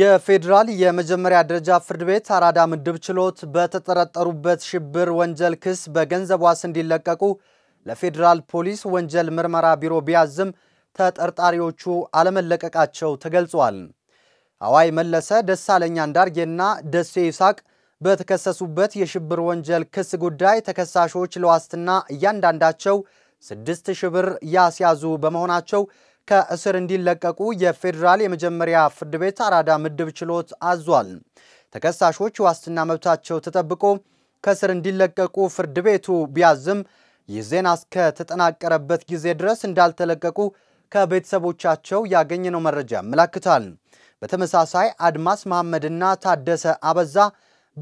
የፌዴራል የመጀመሪያ ደረጃ ፍርድ ቤት አራዳ ምድብ ችሎት በተጠረጠሩበት ሽብር ወንጀል ክስ በገንዘብ ዋስ እንዲለቀቁ ለፌዴራል ፖሊስ ወንጀል ምርመራ ቢሮ ቢያዝም ተጠርጣሪዎቹ አለመለቀቃቸው ተገልጿል። አዋይ መለሰ፣ ደሳለኛ አንዳርጌና ደሴ ይስሐቅ በተከሰሱበት የሽብር ወንጀል ክስ ጉዳይ ተከሳሾች ለዋስትና እያንዳንዳቸው ስድስት ሺህ ብር ያስያዙ በመሆናቸው ከእስር እንዲለቀቁ የፌዴራል የመጀመሪያ ፍርድ ቤት አራዳ ምድብ ችሎት አዟል። ተከሳሾች ዋስትና መብታቸው ተጠብቆ ከእስር እንዲለቀቁ ፍርድ ቤቱ ቢያዝም ይህ ዜና እስከተጠናቀረበት ጊዜ ድረስ እንዳልተለቀቁ ከቤተሰቦቻቸው ያገኘነው መረጃ ያመላክታል። በተመሳሳይ አድማስ መሐመድና ታደሰ አበዛ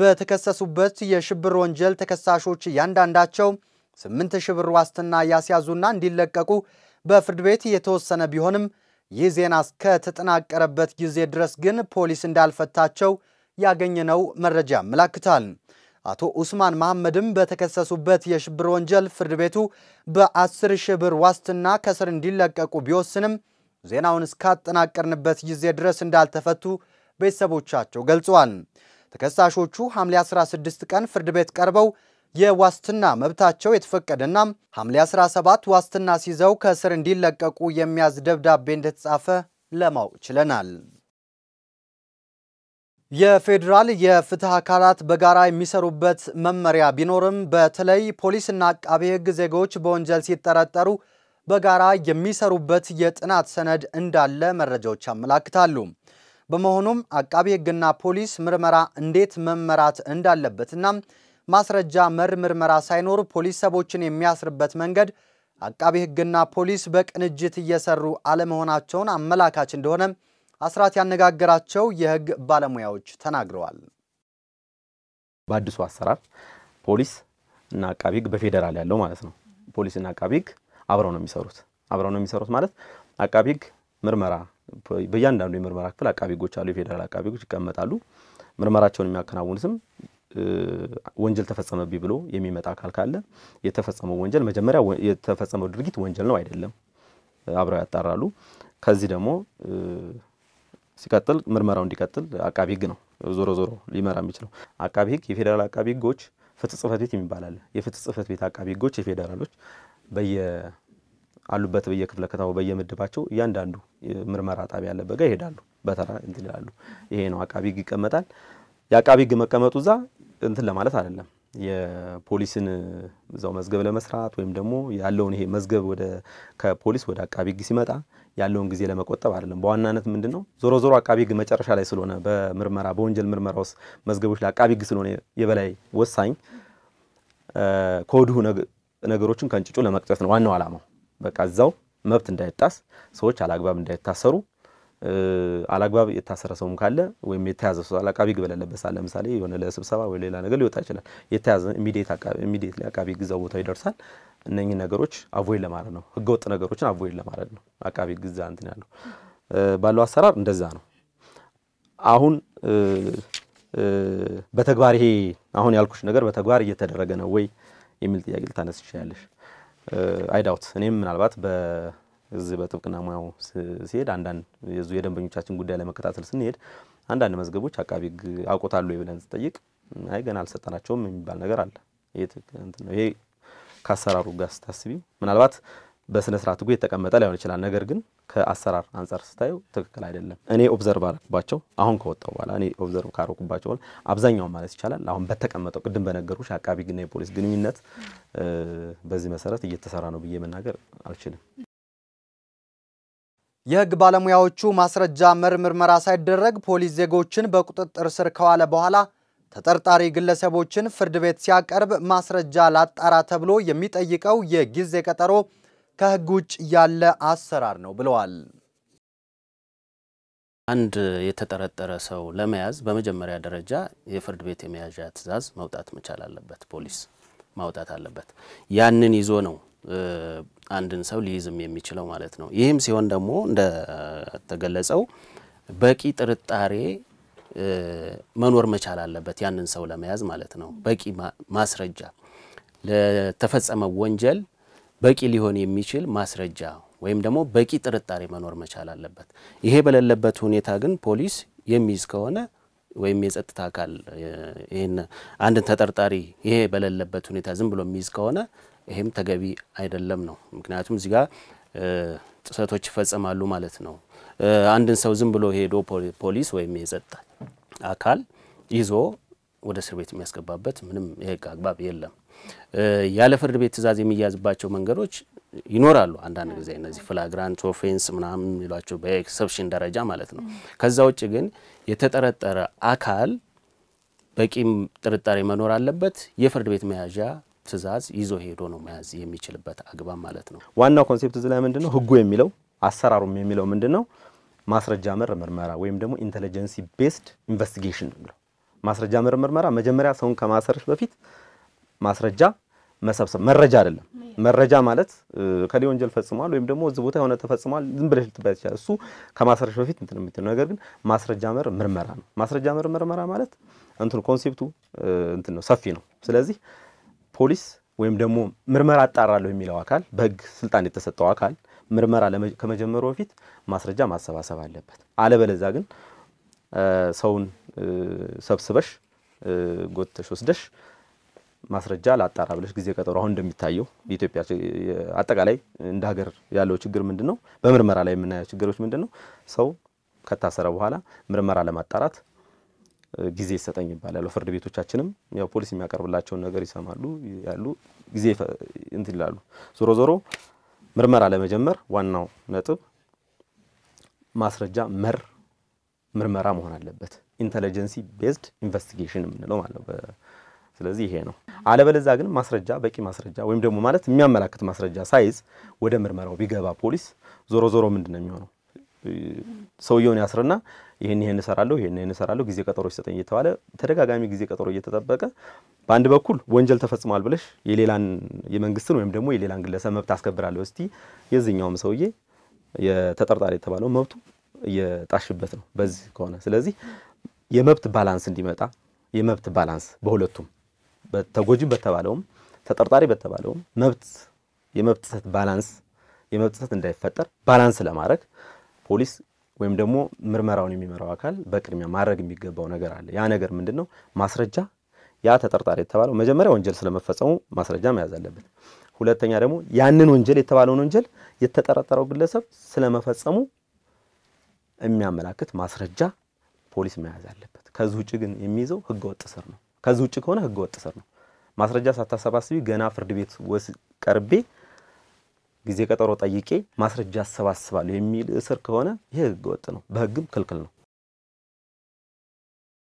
በተከሰሱበት የሽብር ወንጀል ተከሳሾች እያንዳንዳቸው ስምንት ሺህ ብር ዋስትና ያስያዙና እንዲለቀቁ በፍርድ ቤት የተወሰነ ቢሆንም ይህ ዜና እስከተጠናቀረበት ጊዜ ድረስ ግን ፖሊስ እንዳልፈታቸው ያገኘነው መረጃ ያመላክታል። አቶ ኡስማን መሐመድም በተከሰሱበት የሽብር ወንጀል ፍርድ ቤቱ በ10 ሺህ ብር ዋስትና ከስር እንዲለቀቁ ቢወስንም ዜናውን እስካጠናቀርንበት ጊዜ ድረስ እንዳልተፈቱ ቤተሰቦቻቸው ገልጸዋል። ተከሳሾቹ ሐምሌ 16 ቀን ፍርድ ቤት ቀርበው የዋስትና መብታቸው የተፈቀደና ሐምሌ 17 ዋስትና ሲዘው ከእስር እንዲለቀቁ የሚያዝ ደብዳቤ እንደተጻፈ ለማወቅ ችለናል። የፌዴራል የፍትህ አካላት በጋራ የሚሰሩበት መመሪያ ቢኖርም በተለይ ፖሊስና አቃቤ ሕግ ዜጎች በወንጀል ሲጠረጠሩ በጋራ የሚሰሩበት የጥናት ሰነድ እንዳለ መረጃዎች ያመላክታሉ። በመሆኑም አቃቤ ሕግና ፖሊስ ምርመራ እንዴት መመራት እንዳለበትና ማስረጃ መር ምርመራ ሳይኖር ፖሊስ ሰቦችን የሚያስርበት መንገድ አቃቢ ሕግና ፖሊስ በቅንጅት እየሰሩ አለመሆናቸውን አመላካች እንደሆነ አስራት ያነጋገራቸው የህግ ባለሙያዎች ተናግረዋል። በአዲሱ አሰራር ፖሊስ እና አቃቢ ሕግ በፌዴራል ያለው ማለት ነው። ፖሊስ እና አቃቢ ሕግ አብረው ነው የሚሰሩት። አብረው ነው የሚሰሩት ማለት አቃቢ ሕግ ምርመራ በእያንዳንዱ የምርመራ ክፍል አቃቢ ሕጎች አሉ። የፌዴራል አቃቢ ሕጎች ይቀመጣሉ። ምርመራቸውን የሚያከናውኑትም ወንጀል ተፈጸመብኝ ብሎ የሚመጣ አካል ካለ የተፈጸመው ወንጀል መጀመሪያ የተፈጸመው ድርጊት ወንጀል ነው አይደለም አብረው ያጣራሉ። ከዚህ ደግሞ ሲቀጥል ምርመራው እንዲቀጥል አቃቢ ህግ ነው ዞሮ ዞሮ ሊመራ የሚችለው አቃቢ ህግ። የፌዴራል አቃቢ ህጎች ፍትህ ጽህፈት ቤት የሚባል አለ። የፍትህ ጽህፈት ቤት አቃቢ ህጎች የፌዴራሎች በየ አሉበት በየክፍለ ከተማው በየምድባቸው እያንዳንዱ ምርመራ ጣቢያ ያለበት ጋር ይሄዳሉ። በተራ እንትን ይላሉ። ይሄ ነው አቃቢ ህግ ይቀመጣል። የአቃቢ ህግ መቀመጡ እዛ እንትን ለማለት አይደለም። የፖሊስን እዛው መዝገብ ለመስራት ወይም ደግሞ ያለውን ይሄ መዝገብ ወደ ከፖሊስ ወደ አቃቢ ህግ ሲመጣ ያለውን ጊዜ ለመቆጠብ አይደለም። በዋናነት ምንድን ነው ዞሮ ዞሮ አቃቢ ህግ መጨረሻ ላይ ስለሆነ በምርመራ በወንጀል ምርመራ ውስጥ መዝገቦች ላይ አቃቢ ህግ ስለሆነ የበላይ ወሳኝ ከወዲሁ ነገሮችን ከእንጭጩ ለመቅጠት ነው ዋናው ዓላማው። በቃ እዛው መብት እንዳይጣስ፣ ሰዎች አላግባብ እንዳይታሰሩ አላግባብ የታሰረ ሰውም ካለ ወይም የተያዘ ሰው አቃቢ ሕግ በሌለበት ለምሳሌ የሆነ ለስብሰባ ወይ ሌላ ነገር ሊወጣ ይችላል። የተያዘ ኢሚዲየት አቃቢ ሕግ እዛው ቦታው ይደርሳል። እነኚህ ነገሮች አቮይድ ለማድረግ ነው። ህገወጥ ነገሮችን አቮይድ ለማድረግ ነው አቃቢ ሕግ እዛ እንትን ያለው ባለው አሰራር እንደዛ ነው። አሁን በተግባር ይሄ አሁን ያልኩሽ ነገር በተግባር እየተደረገ ነው ወይ የሚል ጥያቄ ልታነስ ይችላለሽ። አይዳውት እኔም ምናልባት እዚህ በጥብቅና ሙያው ሲሄድ አንዳንድ የደንበኞቻችን ጉዳይ ለመከታተል ስንሄድ አንዳንድ መዝገቦች አቃቢ ህግ አውቆታሉ ብለን ስጠይቅ አይ ገና አልሰጠናቸውም የሚባል ነገር አለ። ይሄ ከአሰራሩ ጋር ስታስቢ ምናልባት በስነ ስርዓት ህጉ የተቀመጠ ላይሆን ይችላል። ነገር ግን ከአሰራር አንጻር ስታየው ትክክል አይደለም። እኔ ኦብዘርቭ አረኩባቸው አሁን ከወጣው በኋላ እኔ ኦብዘርቭ ካረኩባቸው አብዛኛውን ማለት ይቻላል አሁን በተቀመጠው ቅድም በነገርኩሽ አቃቢ ሕግና የፖሊስ ግንኙነት በዚህ መሰረት እየተሰራ ነው ብዬ መናገር አልችልም። የህግ ባለሙያዎቹ ማስረጃ መር ምርመራ ሳይደረግ ፖሊስ ዜጎችን በቁጥጥር ስር ከዋለ በኋላ ተጠርጣሪ ግለሰቦችን ፍርድ ቤት ሲያቀርብ ማስረጃ ላጣራ ተብሎ የሚጠይቀው የጊዜ ቀጠሮ ከህግ ውጭ ያለ አሰራር ነው ብለዋል። አንድ የተጠረጠረ ሰው ለመያዝ በመጀመሪያ ደረጃ የፍርድ ቤት የመያዣ ትዕዛዝ መውጣት መቻል አለበት። ፖሊስ ማውጣት አለበት። ያንን ይዞ ነው አንድን ሰው ሊይዝም የሚችለው ማለት ነው። ይህም ሲሆን ደግሞ እንደተገለጸው በቂ ጥርጣሬ መኖር መቻል አለበት ያንን ሰው ለመያዝ ማለት ነው። በቂ ማስረጃ ለተፈጸመው ወንጀል በቂ ሊሆን የሚችል ማስረጃ ወይም ደግሞ በቂ ጥርጣሬ መኖር መቻል አለበት። ይሄ በሌለበት ሁኔታ ግን ፖሊስ የሚይዝ ከሆነ ወይም የጸጥታ አካል ይህን አንድን ተጠርጣሪ ይሄ በሌለበት ሁኔታ ዝም ብሎ የሚይዝ ከሆነ ይሄም ተገቢ አይደለም ነው። ምክንያቱም እዚህ ጋር ጥሰቶች ይፈጸማሉ ማለት ነው። አንድን ሰው ዝም ብሎ ሄዶ ፖሊስ ወይም የጸጥታ አካል ይዞ ወደ እስር ቤት የሚያስገባበት ምንም የህግ አግባብ የለም። ያለ ፍርድ ቤት ትዕዛዝ የሚያዝባቸው መንገዶች ይኖራሉ። አንዳንድ ጊዜ እነዚህ ፍላግራንት ኦፌንስ ምናምን የሚሏቸው በኤክሰፕሽን ደረጃ ማለት ነው። ከዛ ውጭ ግን የተጠረጠረ አካል በቂም ጥርጣሬ መኖር አለበት። የፍርድ ቤት መያዣ ትዕዛዝ ይዞ ሄዶ ነው መያዝ የሚችልበት አግባብ ማለት ነው። ዋናው ኮንሴፕት እዚህ ላይ ምንድን ነው ህጉ የሚለው አሰራሩም የሚለው ምንድን ነው? ማስረጃ መር ምርመራ ወይም ደግሞ ኢንቴሊጀንሲ ቤስድ ኢንቨስቲጌሽን ነው ማስረጃ መር ምርመራ መጀመሪያ ሰውን ከማሰርሽ በፊት ማስረጃ መሰብሰብ መረጃ አይደለም መረጃ ማለት ከሌ ወንጀል ፈጽሟል ወይም ደግሞ እዚህ ቦታ የሆነ ተፈጽሟል ዝም ብለሽ ልትባይ ትችላል። እሱ ከማስረሽ በፊት እንትን የምትል ነገር ግን ማስረጃ መር ምርመራ ነው። ማስረጃ መር ምርመራ ማለት እንትን ኮንሴፕቱ እንትን ነው፣ ሰፊ ነው። ስለዚህ ፖሊስ ወይም ደግሞ ምርመራ አጣራለሁ የሚለው አካል በህግ ስልጣን የተሰጠው አካል ምርመራ ከመጀመሩ በፊት ማስረጃ ማሰባሰብ አለበት። አለበለዛ ግን ሰውን ሰብስበሽ ጎትተሽ ወስደሽ ማስረጃ ላጣራ ብለሽ ጊዜ ቀጠሮ። አሁን እንደሚታየው የኢትዮጵያ አጠቃላይ እንደ ሀገር ያለው ችግር ምንድን ነው? በምርመራ ላይ የምናየው ችግሮች ምንድን ነው? ሰው ከታሰረ በኋላ ምርመራ ለማጣራት ጊዜ ይሰጠኝ ይባላል። ፍርድ ቤቶቻችንም ያው ፖሊስ የሚያቀርብላቸውን ነገር ይሰማሉ ያሉ ጊዜ እንትን ይላሉ። ዞሮ ዞሮ ምርመራ ለመጀመር ዋናው ነጥብ ማስረጃ መር ምርመራ መሆን አለበት። ኢንተለጀንሲ ቤዝድ ኢንቨስቲጌሽን የምንለው ማለት ነው ስለዚህ ይሄ ነው። አለበለዛ ግን ማስረጃ በቂ ማስረጃ ወይም ደግሞ ማለት የሚያመላክት ማስረጃ ሳይዝ ወደ ምርመራው ቢገባ ፖሊስ ዞሮ ዞሮ ምንድን ነው የሚሆነው? ሰውየውን ያስርና ይህን ይህን እሰራለሁ ይህን ይህን እሰራለሁ ጊዜ ቀጠሮ ይሰጠኝ እየተባለ ተደጋጋሚ ጊዜ ቀጠሮ እየተጠበቀ በአንድ በኩል ወንጀል ተፈጽሟል ብለሽ የሌላን የመንግስትን ወይም ደግሞ የሌላን ግለሰብ መብት አስከብራለሁ እስቲ የዚህኛውም ሰውዬ የተጠርጣሪ የተባለው መብቱ እየጣሽበት ነው በዚህ ከሆነ ስለዚህ የመብት ባላንስ እንዲመጣ የመብት ባላንስ በሁለቱም ተጎጂ በተባለውም ተጠርጣሪ በተባለውም መብት የመብት ጥሰት ባላንስ የመብት ጥሰት እንዳይፈጠር ባላንስ ለማድረግ ፖሊስ ወይም ደግሞ ምርመራውን የሚመራው አካል በቅድሚያ ማድረግ የሚገባው ነገር አለ። ያ ነገር ምንድን ነው? ማስረጃ ያ ተጠርጣሪ የተባለው መጀመሪያ ወንጀል ስለመፈጸሙ ማስረጃ መያዝ አለበት። ሁለተኛ ደግሞ ያንን ወንጀል የተባለውን ወንጀል የተጠረጠረው ግለሰብ ስለመፈጸሙ የሚያመላክት ማስረጃ ፖሊስ መያዝ አለበት። ከዚህ ውጭ ግን የሚይዘው ህገወጥ ስር ነው። ከዚህ ውጭ ከሆነ ህገ ወጥ ስር ነው። ማስረጃ ሳታሰባስቢ ገና ፍርድ ቤት ቀርቤ ጊዜ ቀጠሮ ጠይቄ ማስረጃ አሰባስባለሁ የሚል እስር ከሆነ ይህ ህገ ወጥ ነው፣ በህግም ክልክል ነው።